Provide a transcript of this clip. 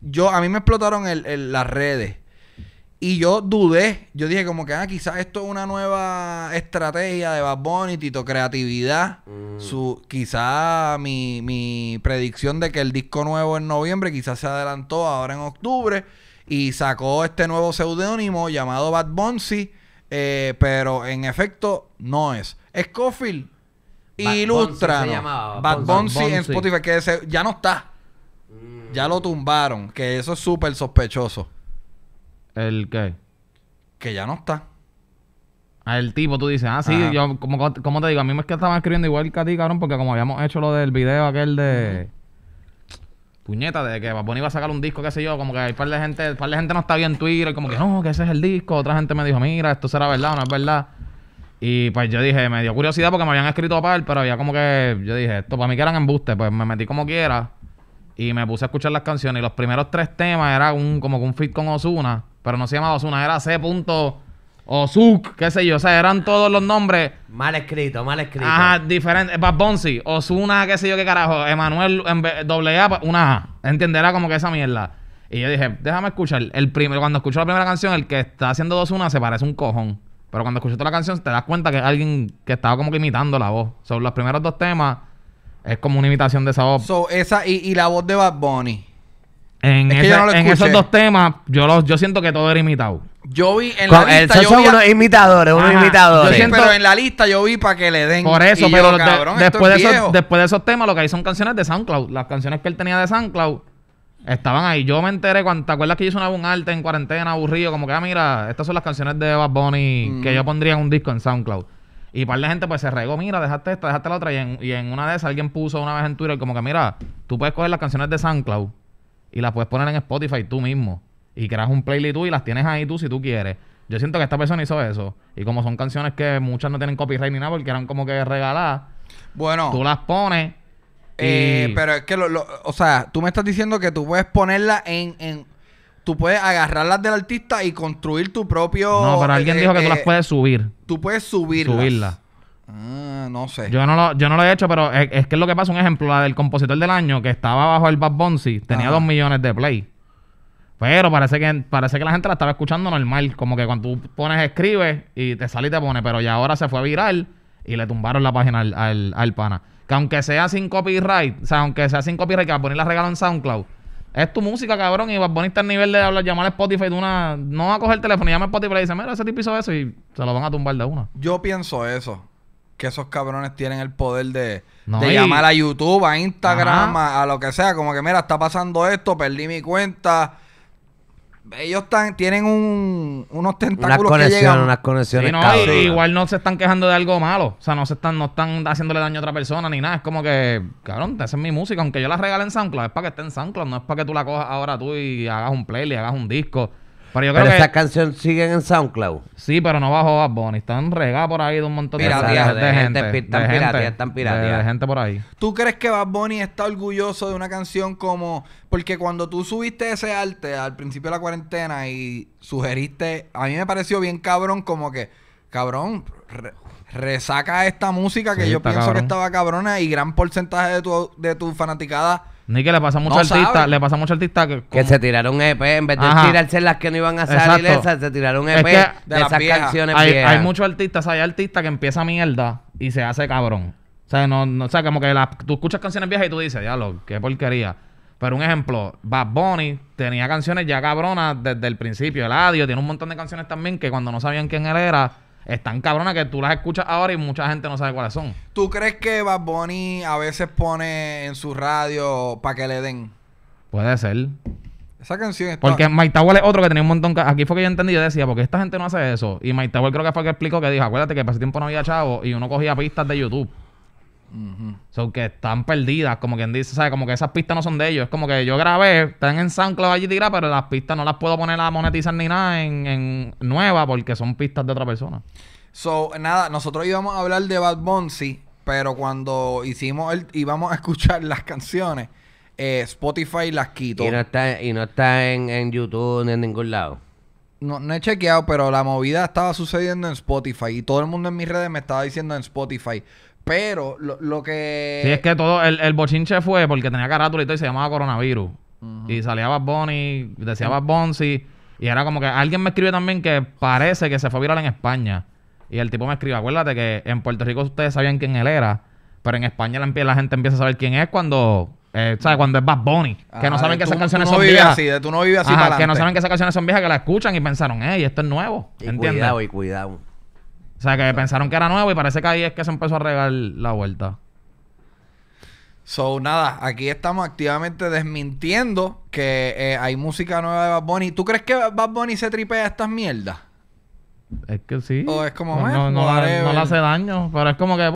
Yo, a mí me explotaron el, las redes. Y yo dudé. Yo dije como que, ah, quizás esto es una nueva estrategia de Bad Bunny, Tito, creatividad. Mm. Su, quizás mi, predicción de que el disco nuevo en noviembre quizás se adelantó ahora en octubre. Y sacó este nuevo seudónimo llamado Bad Bunny. Eh, pero en efecto, no es. Scofield ilustra. Bad Bunny en Spotify, que ya no está. Mm ya lo tumbaron, que eso es súper sospechoso. ¿El qué? Que ya no está. Ah, el tipo, tú dices, ah, sí, yo, como, te digo, a mí me es que estaban escribiendo igual que a ti, cabrón, porque como habíamos hecho lo del video aquel de. Puñeta, de que Baboni iba a sacar un disco, qué sé yo, como que hay par de gente, par de gente no está bien en Twitter, como que no, que ese es el disco. Otra gente me dijo, mira, esto será verdad o no es verdad. Y pues yo dije, me dio curiosidad porque me habían escrito a par, pero había como que, yo dije, esto para mí que eran embustes, pues me metí como quiera. Y me puse a escuchar las canciones. Y los primeros tres temas eran un, como que un fit con Osuna. Pero no se llamaba Osuna, era C. Ozuk, qué sé yo. O sea, eran todos los nombres. Mal escrito, mal escrito. Ajá, diferente. Eh, Bad Bonsi, osuna qué sé yo, qué carajo. Emanuel, doble A, una A. Entenderá como que esa mierda. Y yo dije, déjame escuchar. El primer, cuando escucho la primera canción, el que está haciendo dos una se parece un cojón. Pero cuando escucho toda la canción, te das cuenta que alguien que estaba como que imitando la voz. Son los primeros dos temas es como una imitación de esa voz. esa y, la voz de Bad Bunny. En, en, esos dos temas, yo los, yo siento que todo era imitado. Yo vi en la lista. son unos imitadores, unos imitadores. Pero en la lista yo vi para que le den. Por eso, pero después, de esos, después de esos temas, lo que hay son canciones de SoundCloud. Las canciones que él tenía de SoundCloud estaban ahí. Yo me enteré cuando. ¿Te acuerdas que yo hice una un arte en cuarentena, aburrido? Como que, ah, mira, estas son las canciones de Bad Bunny que yo pondría en un disco en SoundCloud. Y par de gente pues se regó, mira, dejaste esta, dejaste la otra. Y en, una de esas alguien puso una vez en Twitter como que, mira, tú puedes coger las canciones de SoundCloud y las puedes poner en Spotify tú mismo. Y creas un playlist tú y las tienes ahí tú si tú quieres. Yo siento que esta persona hizo eso. Y como son canciones que muchas no tienen copyright ni nada porque eran como que regaladas. Bueno. Tú las pones. y... Eh, pero es que, lo, o sea, tú me estás diciendo que tú puedes ponerla en, en tú puedes las del artista y construir tu propio. No, pero alguien eh, dijo que tú las eh, puedes subir. Tú puedes subirlas. Subirlas. Ah, no sé. Yo no, lo, yo no lo he hecho, pero es, que es lo que pasa. Un ejemplo, la del compositor del año que estaba bajo el Bad Bonsi, tenía dos millones de play. Pero parece que, parece que la gente la estaba escuchando normal. Como que cuando tú pones, escribes y te sale y te pone. Pero ya ahora se fue viral y le tumbaron la página al, pana. Que aunque sea sin copyright, o sea, aunque sea sin copyright, que va a poner la regalo en SoundCloud es tu música, cabrón. Y vas al nivel de hablar, llamar a Spotify de una. No va a coger el teléfono, llama a Spotify y dice, mira, ese tipo hizo eso y se lo van a tumbar de una. Yo pienso eso. Que esos cabrones tienen el poder de, de llamar a YouTube, a Instagram, a, a, lo que sea. Como que, mira, está pasando esto, perdí mi cuenta ellos están, tienen un, unos tentáculos unas que Unas conexiones, Igual no se están quejando de algo malo. O sea, no se están, no están haciéndole daño a otra persona ni nada. Es como que, cabrón, Esa es mi música. Aunque yo la regale en SoundCloud, es para que esté en SoundCloud. No es para que tú la cojas ahora tú y hagas un playlist, hagas un disco. Pero, yo creo canción siguen en SoundCloud. Sí, pero no bajo Bad Bunny. Están regadas por ahí de un montón de, gente. están de están De, gente por ahí. ¿Tú crees que Bad Bunny está orgulloso de una canción como... Porque cuando tú subiste ese arte al principio de la cuarentena y sugeriste... A mí me pareció bien cabrón como que... Cabrón, resaca esta música que yo pienso que estaba cabrona y gran porcentaje de tu, de tu fanaticada ni que le pasa mucho muchos artista, le pasa mucho artista que, que se tiraron EP, en vez de tirarse las que no iban a salir esas, se tiraron EP de, esas canciones hay, viejas. Hay muchos artistas, hay artistas que empieza mierda y se hace cabrón. O sea, no, no o como que tú escuchas canciones viejas y tú dices, ya lo qué porquería. Pero un ejemplo, Bad Bunny tenía canciones ya cabronas desde el principio. El Adio tiene un montón de canciones también que cuando no sabían quién él era, están cabronas que tú las escuchas ahora y mucha gente no sabe cuáles son. ¿Tú crees que Bad Bunny a veces pone en su radio para que le den? Puede ser. Esa canción está... Porque Mike Tower es otro que tenía un montón... Aquí fue que yo entendí, Y decía, porque esta gente no hace eso. Y Mike Tower creo que fue que explicó que dijo, acuérdate que para ese tiempo no había chavo y uno cogía pistas de YouTube. Son que están perdidas, como quien dice, ¿sabes? Como que esas pistas no son de ellos. Es como que yo grabé, están en SoundCloud allí tiradas, pero las pistas no las puedo poner a monetizar ni nada en, nueva porque son pistas de otra persona. So, nada, nosotros íbamos a hablar de Bad Bunny, pero cuando hicimos el, íbamos a escuchar las canciones, eh, Spotify las quitó. Y no está, en, en YouTube ni en ningún lado. No, no, he chequeado, pero la movida estaba sucediendo en Spotify y todo el mundo en mis redes me estaba diciendo en Spotify. Pero lo, que. Sí, es que todo. El, el bochinche fue porque tenía carátula y todo y se llamaba coronavirus. Y salía Bad Bunny, decía Bad Bonzi. Y era como que alguien me escribe también que parece que se fue viral en España. Y el tipo me escribe, acuérdate que en Puerto Rico ustedes sabían quién él era, pero en España la, gente empieza a saber quién es cuando eh, ¿sabes? Cuando es Bad Bunny. que no saben que esas canciones son viejas. Así, tú no vives así que no saben que esas canciones son viejas, que la escuchan y pensaron, ey, esto es nuevo. Y cuidado, y cuidado. O sea, que pensaron que era nuevo y parece que ahí es que se empezó a regar la vuelta. So, nada, aquí estamos activamente desmintiendo que eh, hay música nueva de Bad Bunny. ¿Tú crees que Bad Bunny se tripea estas mierdas? Es que sí. O es como, no, le hace daño, pero es como que